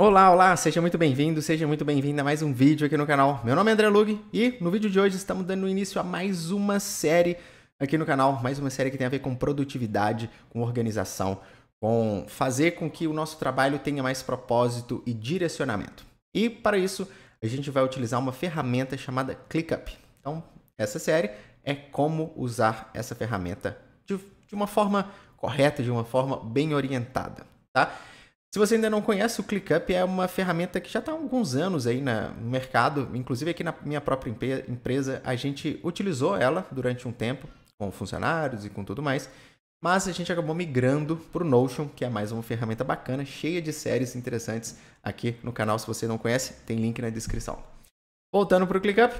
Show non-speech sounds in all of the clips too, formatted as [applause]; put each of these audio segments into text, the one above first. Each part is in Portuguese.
Olá, olá, seja muito bem-vindo, seja muito bem-vinda a mais um vídeo aqui no canal. Meu nome é André Lug e no vídeo de hoje estamos dando início a mais uma série aqui no canal, mais uma série que tem a ver com produtividade, com organização, com fazer com que o nosso trabalho tenha mais propósito e direcionamento. E para isso, a gente vai utilizar uma ferramenta chamada ClickUp. Então, essa série é como usar essa ferramenta de, de uma forma correta, de uma forma bem orientada, tá? Se você ainda não conhece, o ClickUp é uma ferramenta que já está há alguns anos aí no mercado, inclusive aqui na minha própria empresa, a gente utilizou ela durante um tempo, com funcionários e com tudo mais, mas a gente acabou migrando para o Notion, que é mais uma ferramenta bacana, cheia de séries interessantes aqui no canal. Se você não conhece, tem link na descrição. Voltando para o ClickUp,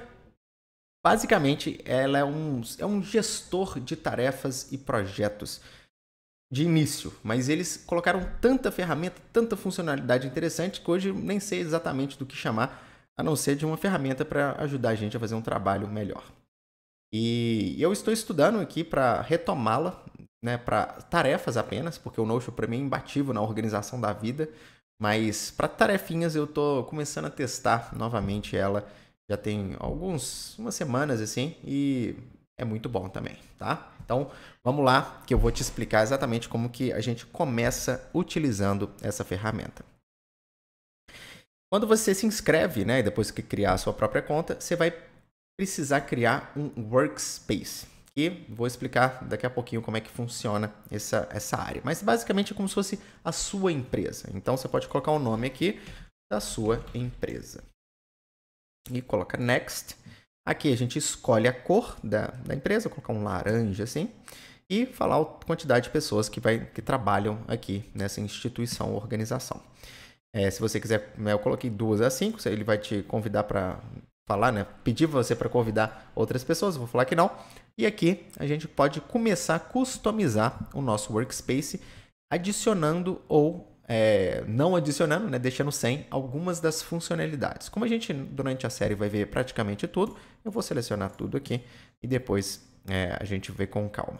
basicamente ela é um, é um gestor de tarefas e projetos de início, mas eles colocaram tanta ferramenta, tanta funcionalidade interessante que hoje nem sei exatamente do que chamar, a não ser de uma ferramenta para ajudar a gente a fazer um trabalho melhor. E eu estou estudando aqui para retomá-la, né, para tarefas apenas, porque o Notion para mim é imbatível na organização da vida, mas para tarefinhas eu estou começando a testar novamente ela. Já tem alguns umas semanas assim e é muito bom também, tá? Então, vamos lá que eu vou te explicar exatamente como que a gente começa utilizando essa ferramenta. Quando você se inscreve, né, depois que criar a sua própria conta, você vai precisar criar um workspace. E vou explicar daqui a pouquinho como é que funciona essa, essa área. Mas basicamente é como se fosse a sua empresa. Então você pode colocar o um nome aqui da sua empresa. E coloca next. Aqui a gente escolhe a cor da, da empresa, colocar um laranja assim, e falar a quantidade de pessoas que, vai, que trabalham aqui nessa instituição ou organização. É, se você quiser, né, eu coloquei duas a cinco, ele vai te convidar para falar, né? Pedir você para convidar outras pessoas, vou falar que não. E aqui a gente pode começar a customizar o nosso workspace adicionando ou é, não adicionando, né, deixando sem algumas das funcionalidades. Como a gente durante a série vai ver praticamente tudo, eu vou selecionar tudo aqui e depois é, a gente vê com calma.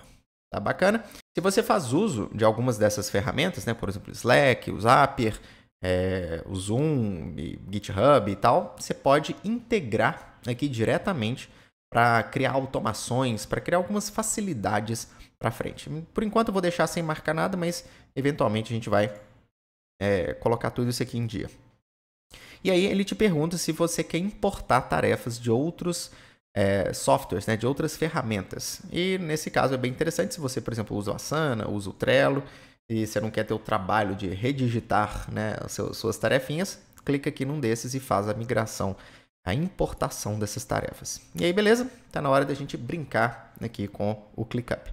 Tá bacana? Se você faz uso de algumas dessas ferramentas, né, por exemplo, Slack, o Zapier, é, o Zoom, e GitHub e tal, você pode integrar aqui diretamente para criar automações, para criar algumas facilidades para frente. Por enquanto eu vou deixar sem marcar nada, mas eventualmente a gente vai é, colocar tudo isso aqui em dia. E aí ele te pergunta se você quer importar tarefas de outros é, softwares, né, de outras ferramentas. E nesse caso é bem interessante se você, por exemplo, usa o Asana, usa o Trello, e você não quer ter o trabalho de redigitar né, suas tarefinhas, clica aqui num desses e faz a migração, a importação dessas tarefas. E aí, beleza? Está na hora da gente brincar aqui com o ClickUp.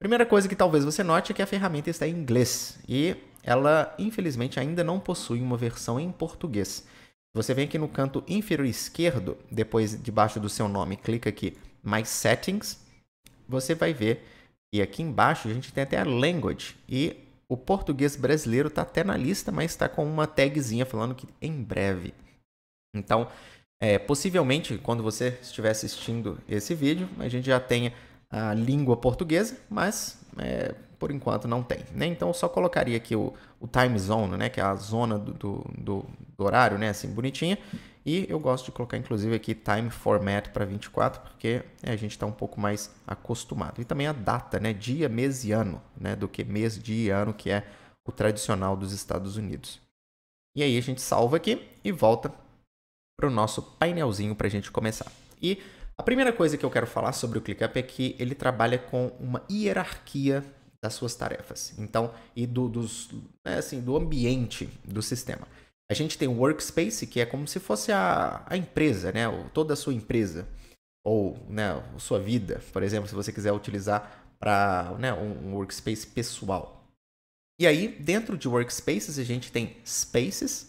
Primeira coisa que talvez você note é que a ferramenta está em inglês. E ela infelizmente ainda não possui uma versão em português. Você vem aqui no canto inferior esquerdo, depois debaixo do seu nome, clica aqui My Settings, você vai ver que aqui embaixo a gente tem até a Language e o português brasileiro está até na lista, mas está com uma tagzinha falando que em breve. Então, é, possivelmente, quando você estiver assistindo esse vídeo, a gente já tenha a língua portuguesa, mas é, por enquanto não tem. Né? Então eu só colocaria aqui o, o time zone, né? que é a zona do, do, do, horário, né? assim, bonitinha. E eu gosto de colocar inclusive aqui time format para 24, porque né, a gente está um pouco mais acostumado. E também a data, né? dia, mês e ano, né? do que mês, dia e ano, que é o tradicional dos Estados Unidos. E aí a gente salva aqui e volta para o nosso painelzinho para a gente começar. E a primeira coisa que eu quero falar sobre o ClickUp é que ele trabalha com uma hierarquia das suas tarefas. Então, e do, dos, né, assim, do ambiente do sistema. A gente tem o workspace, que é como se fosse a, a empresa, né? toda a sua empresa. Ou né, sua vida, por exemplo, se você quiser utilizar para né, um, um workspace pessoal. E aí, dentro de workspaces, a gente tem spaces.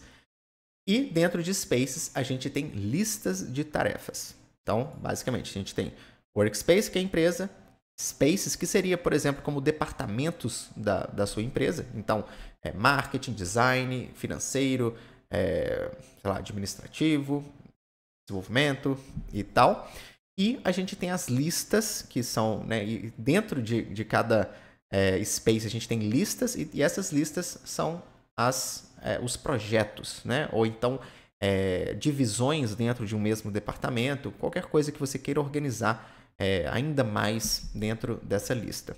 E dentro de spaces, a gente tem listas de tarefas. Então, basicamente, a gente tem workspace, que é a empresa, spaces, que seria, por exemplo, como departamentos da, da sua empresa. Então, é, marketing, design, financeiro, é, lá, administrativo, desenvolvimento e tal. E a gente tem as listas, que são, né, e dentro de, de cada é, space a gente tem listas, e, e essas listas são as, é, os projetos, né? Ou então é, divisões dentro de um mesmo departamento, qualquer coisa que você queira organizar é, ainda mais dentro dessa lista.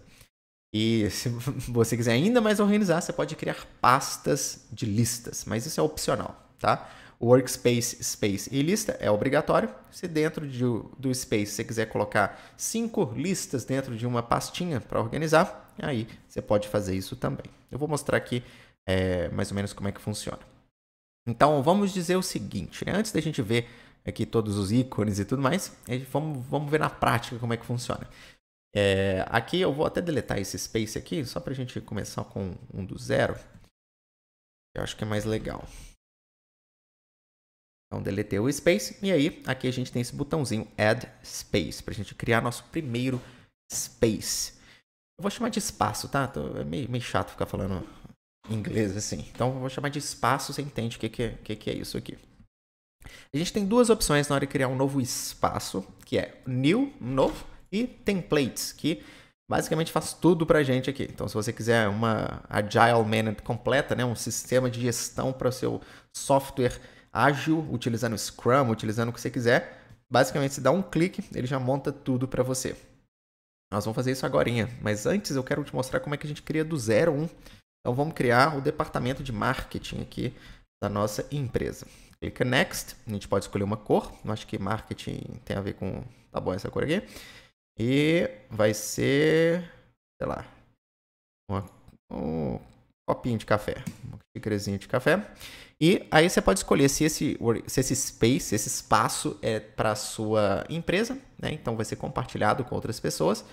E [laughs] se você quiser ainda mais organizar, você pode criar pastas de listas, mas isso é opcional, tá? Workspace, Space e Lista é obrigatório. Se dentro de, do Space você quiser colocar cinco listas dentro de uma pastinha para organizar, aí você pode fazer isso também. Eu vou mostrar aqui é, mais ou menos como é que funciona. Então vamos dizer o seguinte, né? antes da gente ver aqui todos os ícones e tudo mais. E vamos, vamos ver na prática como é que funciona. É, aqui eu vou até deletar esse space aqui, só para a gente começar com um do zero. Eu acho que é mais legal. Então, deletei o space. E aí, aqui a gente tem esse botãozinho Add Space, para a gente criar nosso primeiro space. Eu vou chamar de espaço, tá? Tô, é meio, meio chato ficar falando inglês assim. Então, eu vou chamar de espaço, você entende o que, que, é, que, que é isso aqui. A gente tem duas opções na hora de criar um novo espaço, que é new, novo, e templates, que basicamente faz tudo para a gente aqui. Então, se você quiser uma Agile Management completa, né, um sistema de gestão para o seu software ágil, utilizando Scrum, utilizando o que você quiser, basicamente, se dá um clique, ele já monta tudo para você. Nós vamos fazer isso agora, mas antes eu quero te mostrar como é que a gente cria do zero um. Então, vamos criar o departamento de marketing aqui da nossa empresa clica Next, a gente pode escolher uma cor, eu acho que marketing tem a ver com, tá bom essa cor aqui, e vai ser, sei lá, uma, um copinho de café, uma xícarazinha de café, e aí você pode escolher se esse, se esse space, esse espaço é para sua empresa, né? então vai ser compartilhado com outras pessoas,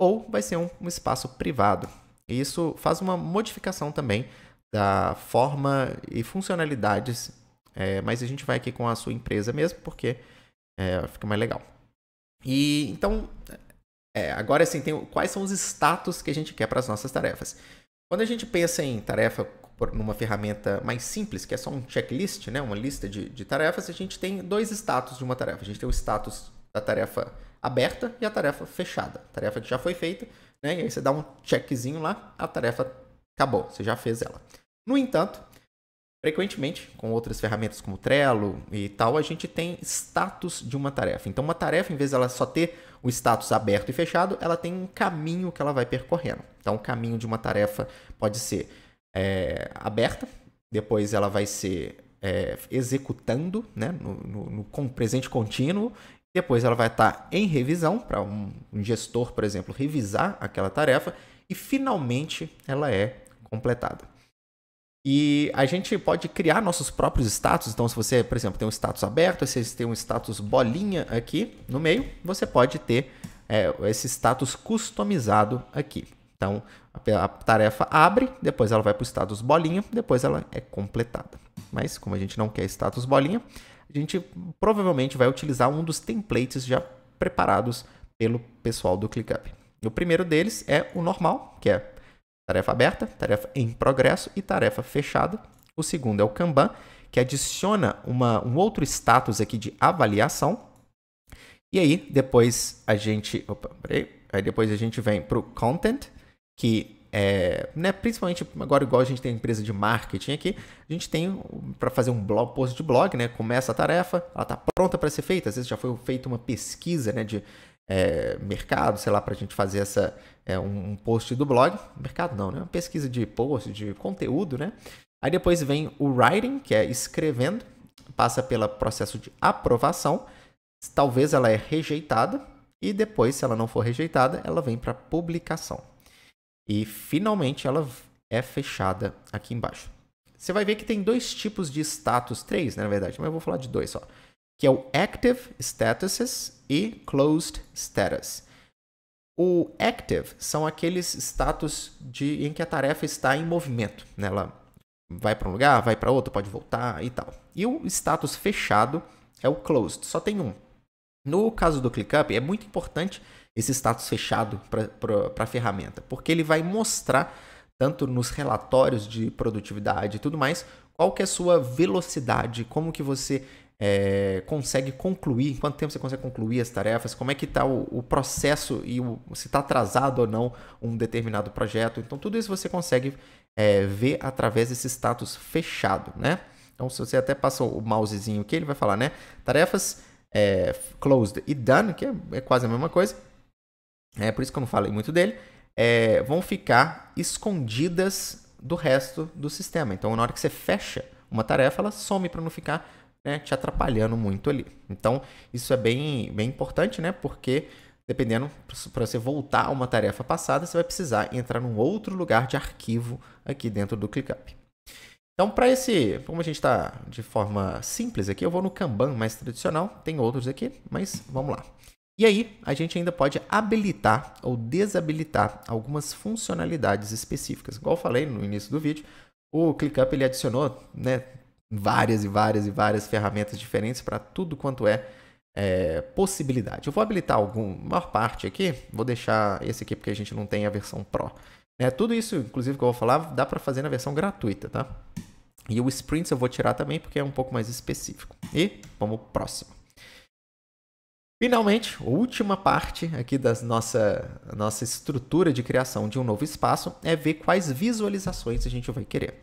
ou vai ser um, um espaço privado. E isso faz uma modificação também da forma e funcionalidades é, mas a gente vai aqui com a sua empresa mesmo, porque é, fica mais legal. E então, é, agora assim, tem, quais são os status que a gente quer para as nossas tarefas? Quando a gente pensa em tarefa numa ferramenta mais simples, que é só um checklist, né, uma lista de, de tarefas, a gente tem dois status de uma tarefa. A gente tem o status da tarefa aberta e a tarefa fechada. tarefa que já foi feita, né? E aí você dá um checkzinho lá, a tarefa acabou, você já fez ela. No entanto, Frequentemente, com outras ferramentas como Trello e tal, a gente tem status de uma tarefa. Então, uma tarefa, em vez dela só ter o status aberto e fechado, ela tem um caminho que ela vai percorrendo. Então, o caminho de uma tarefa pode ser é, aberta, depois ela vai ser é, executando né, no, no, no, presente contínuo, depois ela vai estar tá em revisão, para um, um gestor, por exemplo, revisar aquela tarefa, e finalmente ela é completada. E a gente pode criar nossos próprios status. Então, se você, por exemplo, tem um status aberto, se você tem um status bolinha aqui no meio, você pode ter é, esse status customizado aqui. Então, a, a tarefa abre, depois ela vai para o status bolinha, depois ela é completada. Mas, como a gente não quer status bolinha, a gente provavelmente vai utilizar um dos templates já preparados pelo pessoal do ClickUp. O primeiro deles é o normal, que é Tarefa aberta, tarefa em progresso e tarefa fechada. O segundo é o Kanban, que adiciona uma, um outro status aqui de avaliação. E aí, depois a gente. Opa, peraí. Aí depois a gente vem para o content, que é, né, principalmente agora igual a gente tem empresa de marketing aqui, a gente tem para fazer um blog, post de blog, né, começa a tarefa, ela está pronta para ser feita, às vezes já foi feita uma pesquisa né, de é, mercado, sei lá, para a gente fazer essa é, um post do blog, mercado não, né? Uma pesquisa de post, de conteúdo, né? Aí depois vem o writing, que é escrevendo, passa pelo processo de aprovação, talvez ela é rejeitada e depois, se ela não for rejeitada, ela vem para publicação. E finalmente ela é fechada aqui embaixo. Você vai ver que tem dois tipos de status, três né, na verdade, mas eu vou falar de dois só que é o Active Statuses e Closed Status. O Active são aqueles status de, em que a tarefa está em movimento. Né? Ela vai para um lugar, vai para outro, pode voltar e tal. E o status fechado é o Closed, só tem um. No caso do ClickUp, é muito importante esse status fechado para a ferramenta, porque ele vai mostrar, tanto nos relatórios de produtividade e tudo mais, qual que é a sua velocidade, como que você é, consegue concluir, em quanto tempo você consegue concluir as tarefas, como é que está o, o, processo e o, se está atrasado ou não um determinado projeto. Então, tudo isso você consegue é, ver através desse status fechado, né? Então, se você até passa o mousezinho aqui, ele vai falar, né? Tarefas é, closed e done, que é, é quase a mesma coisa. É por isso que eu não falei muito dele. É, vão ficar escondidas do resto do sistema. Então, na hora que você fecha uma tarefa, ela some para não ficar né, te atrapalhando muito ali. Então, isso é bem, bem importante, né? Porque dependendo para você voltar a uma tarefa passada, você vai precisar entrar num outro lugar de arquivo aqui dentro do ClickUp. Então, para esse, como a gente está de forma simples aqui, eu vou no Kanban mais tradicional, tem outros aqui, mas vamos lá. E aí, a gente ainda pode habilitar ou desabilitar algumas funcionalidades específicas. Igual eu falei no início do vídeo, o ClickUp ele adicionou né, várias e várias e várias ferramentas diferentes para tudo quanto é, é, possibilidade. Eu vou habilitar algum, maior parte aqui, vou deixar esse aqui porque a gente não tem a versão Pro. É, tudo isso, inclusive, que eu vou falar, dá para fazer na versão gratuita, tá? E o Sprints eu vou tirar também porque é um pouco mais específico. E vamos pro próximo. Finalmente, última parte aqui da nossa, nossa estrutura de criação de um novo espaço é ver quais visualizações a gente vai querer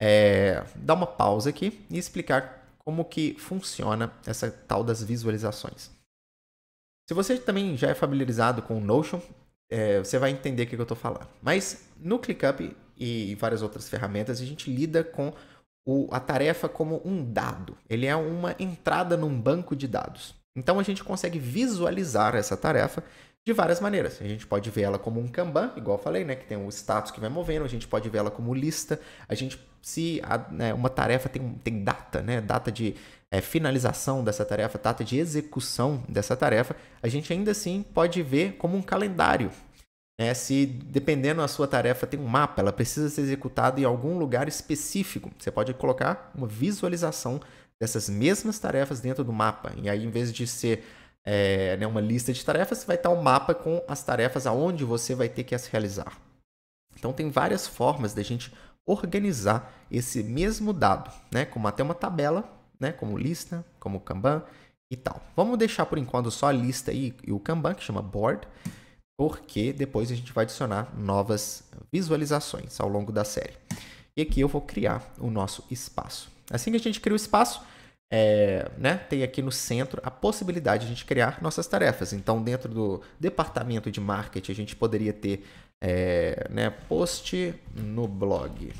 é, dar uma pausa aqui e explicar como que funciona essa tal das visualizações. Se você também já é familiarizado com o Notion, é, você vai entender o que eu estou falando. Mas no ClickUp e várias outras ferramentas, a gente lida com o, a tarefa como um dado. Ele é uma entrada num banco de dados. Então a gente consegue visualizar essa tarefa de várias maneiras. A gente pode ver ela como um Kanban, igual eu falei, né? Que tem o status que vai movendo, a gente pode ver ela como lista, a gente se a, né, uma tarefa tem, tem data, né? Data de é, finalização dessa tarefa, data de execução dessa tarefa, a gente ainda assim pode ver como um calendário. Né? Se dependendo da sua tarefa tem um mapa, ela precisa ser executada em algum lugar específico. Você pode colocar uma visualização dessas mesmas tarefas dentro do mapa. E aí, em vez de ser é, né, uma lista de tarefas, vai estar um mapa com as tarefas aonde você vai ter que as realizar. Então tem várias formas da gente organizar esse mesmo dado, né, como até uma tabela, né, como lista, como Kanban e tal. Vamos deixar por enquanto só a lista e, e o Kanban, que chama board, porque depois a gente vai adicionar novas visualizações ao longo da série. E aqui eu vou criar o nosso espaço. Assim que a gente cria o espaço, é, né, tem aqui no centro a possibilidade de a gente criar nossas tarefas. Então, dentro do departamento de marketing, a gente poderia ter é, né, post no blog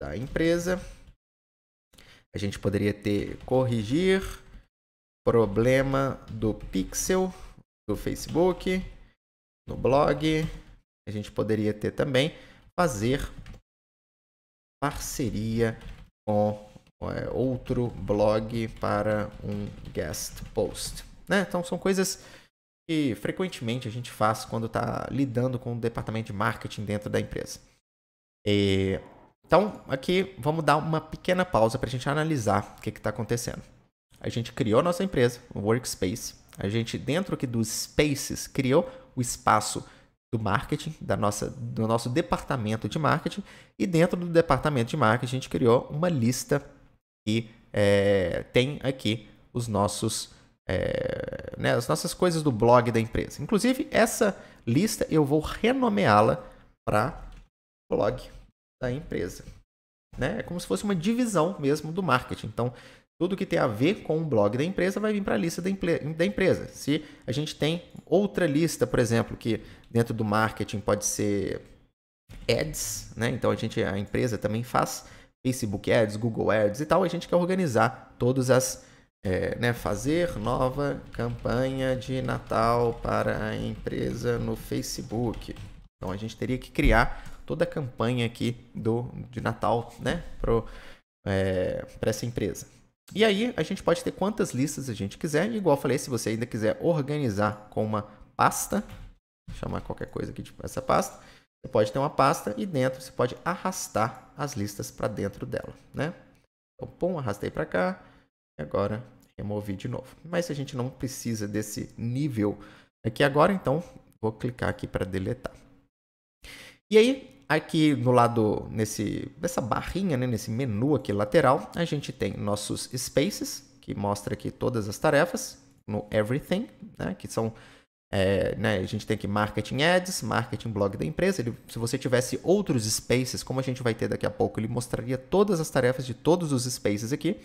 da empresa. A gente poderia ter corrigir problema do pixel do Facebook no blog. A gente poderia ter também fazer parceria com é, outro blog para um guest post. Né? Então são coisas que frequentemente a gente faz quando está lidando com o departamento de marketing dentro da empresa. E, então aqui vamos dar uma pequena pausa para a gente analisar o que está acontecendo. A gente criou a nossa empresa, o Workspace. A gente, dentro aqui dos Spaces, criou o espaço do marketing, da nossa, do nosso departamento de marketing. E dentro do departamento de marketing, a gente criou uma lista que é, tem aqui os nossos, é, né, as nossas coisas do blog da empresa. Inclusive, essa lista eu vou renomeá-la para blog da empresa. Né? É como se fosse uma divisão mesmo do marketing. Então, tudo que tem a ver com o blog da empresa vai vir para a lista da, da, empresa. Se a gente tem outra lista, por exemplo, que dentro do marketing pode ser ads, né? então a, gente, a empresa também faz Facebook Ads, Google Ads e tal, a gente quer organizar todas as. É, né, fazer nova campanha de Natal para a empresa no Facebook. Então a gente teria que criar toda a campanha aqui do, de Natal né, para é, essa empresa. E aí a gente pode ter quantas listas a gente quiser. igual eu falei, se você ainda quiser organizar com uma pasta, chamar qualquer coisa aqui de tipo essa pasta, você pode ter uma pasta e dentro você pode arrastar as listas para dentro dela, né? Então, pum, arrastei para cá e agora removi de novo. Mas a gente não precisa desse nível aqui agora, então vou clicar aqui para deletar. E aí, aqui no lado, nesse, nessa barrinha, né, nesse menu aqui lateral, a gente tem nossos spaces, que mostra aqui todas as tarefas, no everything, né, que são é, né, a gente tem aqui marketing ads, marketing blog da empresa. Ele, se você tivesse outros spaces, como a gente vai ter daqui a pouco, ele mostraria todas as tarefas de todos os spaces aqui.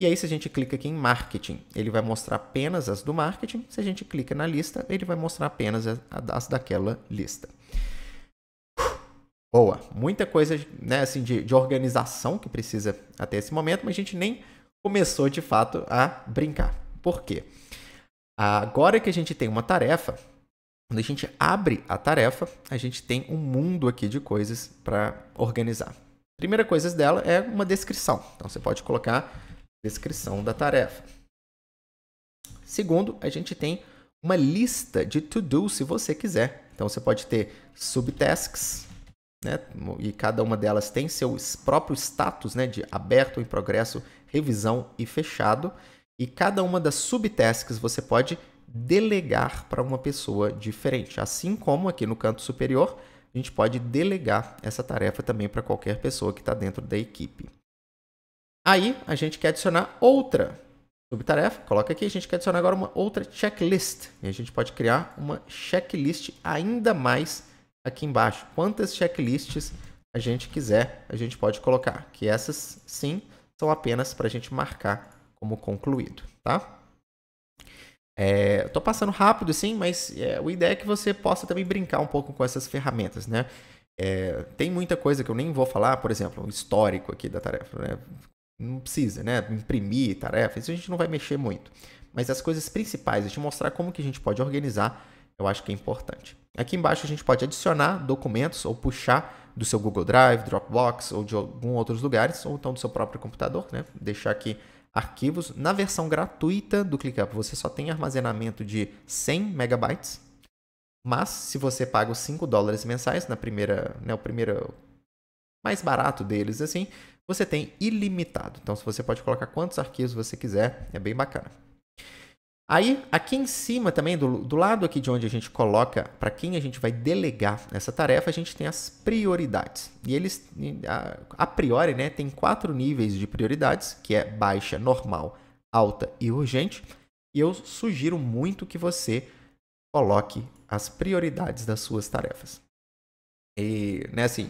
E aí, se a gente clica aqui em marketing, ele vai mostrar apenas as do marketing. Se a gente clica na lista, ele vai mostrar apenas as daquela lista. Boa, muita coisa né, assim, de, de organização que precisa até esse momento, mas a gente nem começou de fato a brincar. Por quê? Agora que a gente tem uma tarefa, quando a gente abre a tarefa, a gente tem um mundo aqui de coisas para organizar. Primeira coisa dela é uma descrição. Então você pode colocar descrição da tarefa. Segundo, a gente tem uma lista de to-do se você quiser. Então você pode ter subtasks, né? E cada uma delas tem seu próprio status, né, de aberto, em progresso, revisão e fechado. E cada uma das subtasks você pode delegar para uma pessoa diferente. Assim como aqui no canto superior, a gente pode delegar essa tarefa também para qualquer pessoa que está dentro da equipe. Aí a gente quer adicionar outra subtarefa, coloca aqui, a gente quer adicionar agora uma outra checklist. E a gente pode criar uma checklist ainda mais aqui embaixo. Quantas checklists a gente quiser, a gente pode colocar. Que essas, sim, são apenas para a gente marcar como concluído, tá? É, tô passando rápido, sim, mas é, a ideia é que você possa também brincar um pouco com essas ferramentas, né? É, tem muita coisa que eu nem vou falar, por exemplo, o histórico aqui da tarefa, né? Não precisa, né? Imprimir tarefa, isso a gente não vai mexer muito. Mas as coisas principais, de mostrar como que a gente pode organizar, eu acho que é importante. Aqui embaixo a gente pode adicionar documentos ou puxar do seu Google Drive, Dropbox ou de algum outros lugares, ou então do seu próprio computador, né? Deixar aqui arquivos. Na versão gratuita do ClickUp, você só tem armazenamento de 100 megabytes. Mas se você paga os 5 dólares mensais na primeira, né, o primeiro mais barato deles assim, você tem ilimitado. Então você pode colocar quantos arquivos você quiser, é bem bacana. Aí, aqui em cima também, do, do lado aqui de onde a gente coloca para quem a gente vai delegar essa tarefa, a gente tem as prioridades. E eles, a, a priori, né, tem quatro níveis de prioridades, que é baixa, normal, alta e urgente. E eu sugiro muito que você coloque as prioridades das suas tarefas. E, né, assim,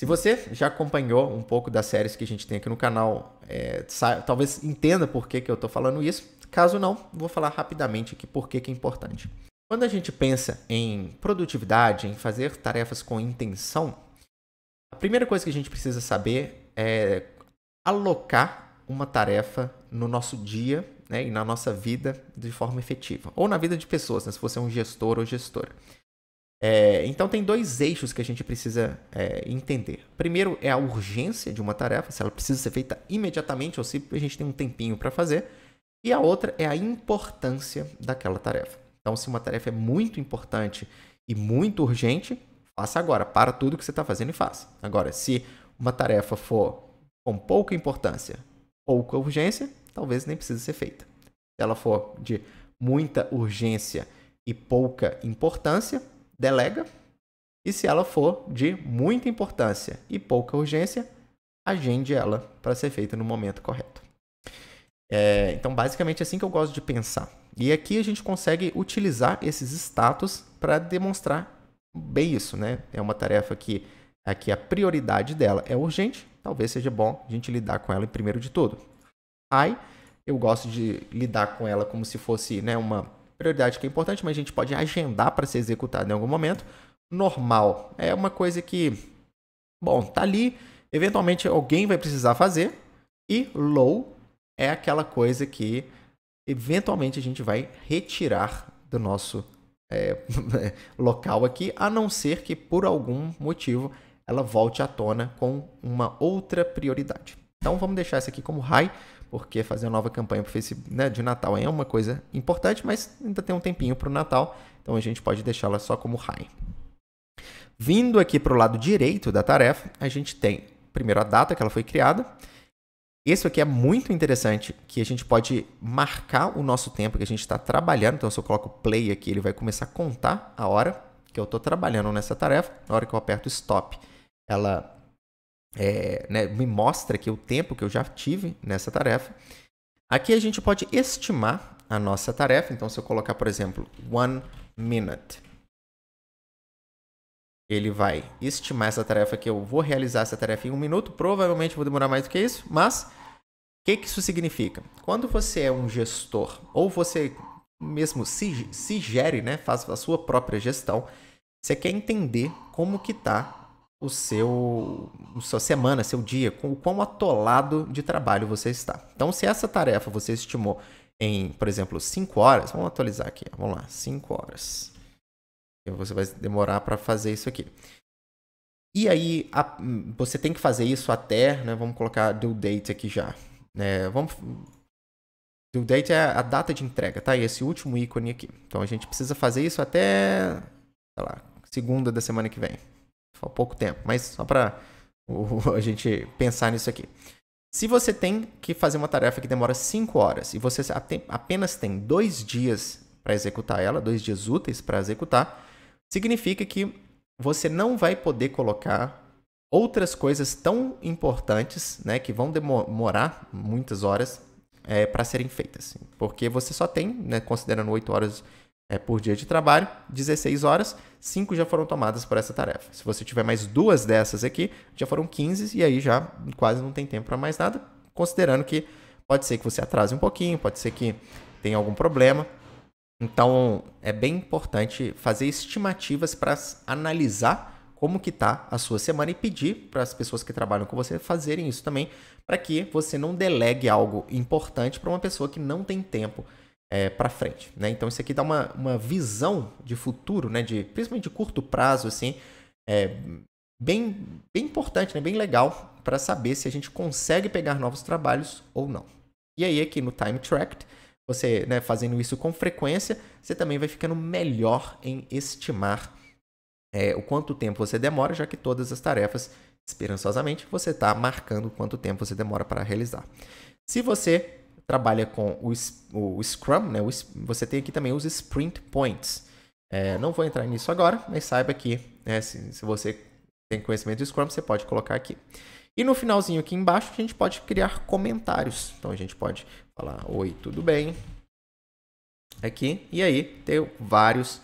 se você já acompanhou um pouco das séries que a gente tem aqui no canal, é, talvez entenda por que, que eu estou falando isso. Caso não, vou falar rapidamente aqui por que é importante. Quando a gente pensa em produtividade, em fazer tarefas com intenção, a primeira coisa que a gente precisa saber é alocar uma tarefa no nosso dia né, e na nossa vida de forma efetiva, ou na vida de pessoas, né, se você é um gestor ou gestora. É, então, tem dois eixos que a gente precisa é, entender. Primeiro é a urgência de uma tarefa, se ela precisa ser feita imediatamente ou se a gente tem um tempinho para fazer. E a outra é a importância daquela tarefa. Então, se uma tarefa é muito importante e muito urgente, faça agora. Para tudo que você está fazendo e faça. Agora, se uma tarefa for com pouca importância, pouca urgência, talvez nem precise ser feita. Se ela for de muita urgência e pouca importância, delega. E se ela for de muita importância e pouca urgência, agende ela para ser feita no momento correto. É, então, basicamente, é assim que eu gosto de pensar. E aqui a gente consegue utilizar esses status para demonstrar bem isso, né? É uma tarefa que aqui a prioridade dela é urgente, talvez seja bom a gente lidar com ela em primeiro de tudo. I, eu gosto de lidar com ela como se fosse né, uma prioridade que é importante, mas a gente pode agendar para ser executada em algum momento. Normal, é uma coisa que, bom, tá ali, eventualmente alguém vai precisar fazer. E low, é aquela coisa que eventualmente a gente vai retirar do nosso é, [laughs] local aqui, a não ser que por algum motivo ela volte à tona com uma outra prioridade. Então vamos deixar essa aqui como high, porque fazer uma nova campanha Facebook, né, de Natal é uma coisa importante, mas ainda tem um tempinho para o Natal, então a gente pode deixá-la só como high. Vindo aqui para o lado direito da tarefa, a gente tem primeiro a data que ela foi criada, isso aqui é muito interessante, que a gente pode marcar o nosso tempo que a gente está trabalhando. Então, se eu coloco play aqui, ele vai começar a contar a hora que eu estou trabalhando nessa tarefa. Na hora que eu aperto stop, ela é, né, me mostra aqui o tempo que eu já tive nessa tarefa. Aqui a gente pode estimar a nossa tarefa. Então, se eu colocar, por exemplo, one minute, ele vai estimar essa tarefa que eu vou realizar essa tarefa em um minuto, provavelmente vou demorar mais do que isso, mas o que, que, isso significa? Quando você é um gestor, ou você mesmo se, se gere, né, faz a sua própria gestão, você quer entender como que está o seu sua semana, seu dia, com o quão atolado de trabalho você está. Então, se essa tarefa você estimou em, por exemplo, 5 horas, vamos atualizar aqui, vamos lá, 5 horas. Então, você vai demorar para fazer isso aqui. E aí, a, você tem que fazer isso até, né? Vamos colocar due date aqui já. né? vamos, due date é a data de entrega, tá? E esse último ícone aqui. Então a gente precisa fazer isso até, sei lá, segunda da semana que vem. Só pouco tempo, mas só para a gente pensar nisso aqui. Se você tem que fazer uma tarefa que demora 5 horas e você apenas tem dois dias para executar ela, dois dias úteis para executar, significa que você não vai poder colocar outras coisas tão importantes, né, que vão demorar muitas horas é, para serem feitas. Porque você só tem, né, considerando 8 horas é, por dia de trabalho, 16 horas, 5 já foram tomadas por essa tarefa. Se você tiver mais duas dessas aqui, já foram 15 e aí já quase não tem tempo para mais nada, considerando que pode ser que você atrase um pouquinho, pode ser que tenha algum problema. Então, é bem importante fazer estimativas para analisar como que tá a sua semana e pedir para as pessoas que trabalham com você fazerem isso também, para que você não delegue algo importante para uma pessoa que não tem tempo é, para frente. Né? Então, isso aqui dá uma, uma visão de futuro, né? de, principalmente de curto prazo, assim, é, bem, bem importante, né? bem legal para saber se a gente consegue pegar novos trabalhos ou não. E aí, aqui no Time Tracked, você né, fazendo isso com frequência, você também vai ficando melhor em estimar é, o quanto tempo você demora, já que todas as tarefas, esperançosamente, você está marcando quanto tempo você demora para realizar. Se você trabalha com o, o Scrum, né, o, você tem aqui também os Sprint Points. É, não vou entrar nisso agora, mas saiba que né, se, se você tem conhecimento de Scrum, você pode colocar aqui. E no finalzinho aqui embaixo a gente pode criar comentários. Então a gente pode falar oi, tudo bem? Aqui e aí ter vários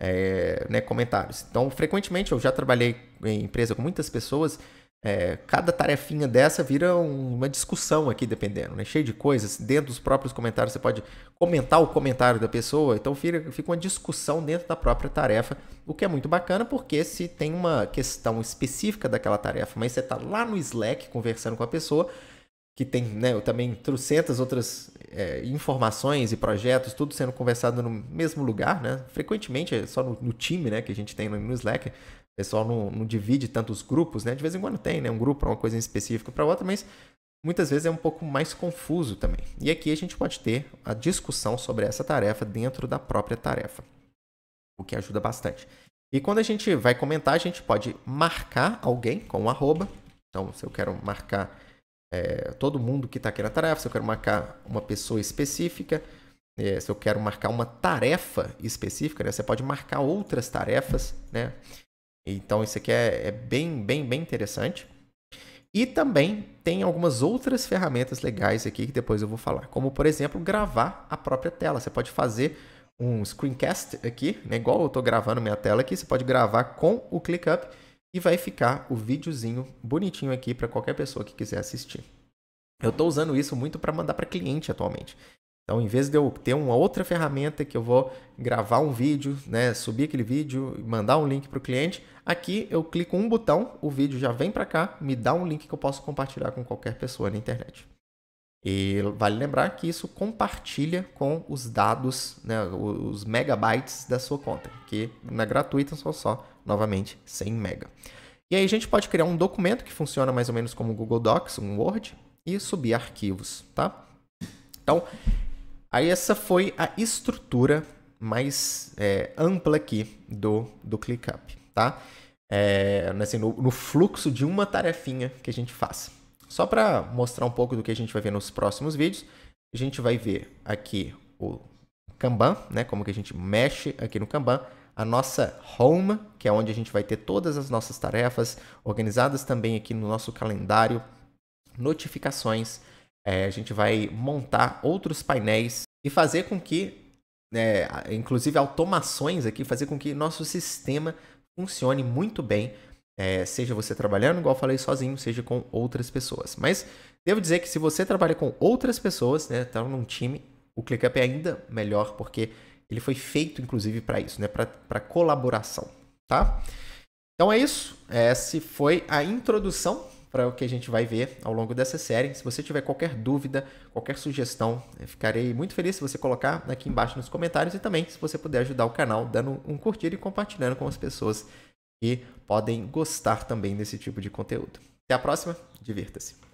é, né, comentários. Então frequentemente eu já trabalhei em empresa com muitas pessoas é, cada tarefinha dessa vira um, uma discussão aqui, dependendo, né? Cheio de coisas. Dentro dos próprios comentários, você pode comentar o comentário da pessoa. Então fica, fica uma discussão dentro da própria tarefa, o que é muito bacana, porque se tem uma questão específica daquela tarefa, mas você está lá no Slack conversando com a pessoa, que tem né, eu também trocentas outras é, informações e projetos, tudo sendo conversado no mesmo lugar, né? Frequentemente é só no, no time né, que a gente tem no, no Slack, pessoal não, não divide tantos grupos, né? De vez em quando tem, né? Um grupo para uma coisa em específico para outra, mas muitas vezes é um pouco mais confuso também. E aqui a gente pode ter a discussão sobre essa tarefa dentro da própria tarefa, o que ajuda bastante. E quando a gente vai comentar, a gente pode marcar alguém com um arroba. Então, se eu quero marcar é, todo mundo que está aqui na tarefa, se eu quero marcar uma pessoa específica, é, se eu quero marcar uma tarefa específica, né? você pode marcar outras tarefas, né? Então isso aqui é, é bem, bem, bem interessante. E também tem algumas outras ferramentas legais aqui que depois eu vou falar, como por exemplo gravar a própria tela. Você pode fazer um screencast aqui, né? igual eu estou gravando minha tela aqui, você pode gravar com o ClickUp e vai ficar o videozinho bonitinho aqui para qualquer pessoa que quiser assistir. Eu estou usando isso muito para mandar para cliente atualmente. Então, em vez de eu ter uma outra ferramenta que eu vou gravar um vídeo, né, subir aquele vídeo, mandar um link para o cliente, aqui eu clico um botão, o vídeo já vem para cá, me dá um link que eu posso compartilhar com qualquer pessoa na internet. E vale lembrar que isso compartilha com os dados, né, os megabytes da sua conta, que na é gratuita são só, novamente, 100 mega. E aí a gente pode criar um documento que funciona mais ou menos como o Google Docs, um Word, e subir arquivos, tá? Então, Aí essa foi a estrutura mais é, ampla aqui do, do ClickUp, tá? É, assim, no, no, fluxo de uma tarefinha que a gente faz. Só para mostrar um pouco do que a gente vai ver nos próximos vídeos, a gente vai ver aqui o Kanban, né? Como que a gente mexe aqui no Kanban. A nossa home, que é onde a gente vai ter todas as nossas tarefas organizadas também aqui no nosso calendário, notificações, é, a gente vai montar outros painéis e fazer com que, né, inclusive automações aqui, fazer com que nosso sistema funcione muito bem, é, seja você trabalhando, igual falei, sozinho, seja com outras pessoas. Mas devo dizer que se você trabalha com outras pessoas, né, tá num time, o ClickUp é ainda melhor, porque ele foi feito, inclusive, para isso, né, para colaboração, tá? Então é isso, essa foi a introdução para o que a gente vai ver ao longo dessa série. Se você tiver qualquer dúvida, qualquer sugestão, eh, ficarei muito feliz se você colocar aqui embaixo nos comentários e também se você puder ajudar o canal dando um curtir e compartilhando com as pessoas que podem gostar também desse tipo de conteúdo. Até a próxima, divirta-se!